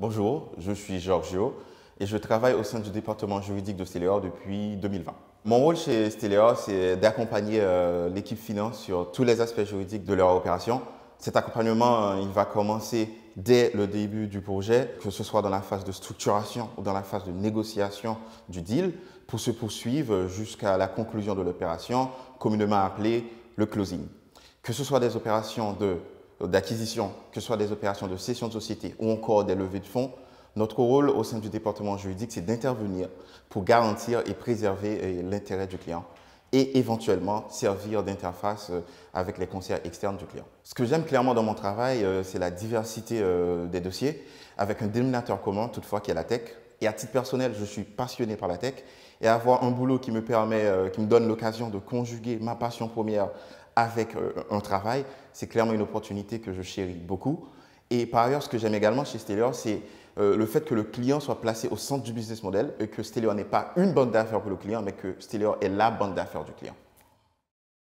Bonjour, je suis Giorgio et je travaille au sein du département juridique de Stéléor depuis 2020. Mon rôle chez Stéléor, c'est d'accompagner euh, l'équipe finance sur tous les aspects juridiques de leur opération. Cet accompagnement, euh, il va commencer dès le début du projet, que ce soit dans la phase de structuration ou dans la phase de négociation du deal, pour se poursuivre jusqu'à la conclusion de l'opération, communément appelée le closing. Que ce soit des opérations de euh, d'acquisition, que ce soit des opérations de cession de société ou encore des levées de fonds, notre rôle au sein du département juridique, c'est d'intervenir pour garantir et préserver euh, l'intérêt du client et éventuellement servir d'interface euh, avec les conseils externes du client. Ce que j'aime clairement dans mon travail, c'est la diversité des dossiers avec un dénominateur commun toutefois qui est la tech, et à titre personnel, je suis passionné par la tech. Et avoir un boulot qui me permet, euh, qui me donne l'occasion de conjuguer ma passion première avec euh, un travail, c'est clairement une opportunité que je chéris beaucoup. Et par ailleurs, ce que j'aime également chez Stellar, c'est euh, le fait que le client soit placé au centre du business model et que Stellar n'est pas une banque d'affaires pour le client, mais que Stellar est la banque d'affaires du client.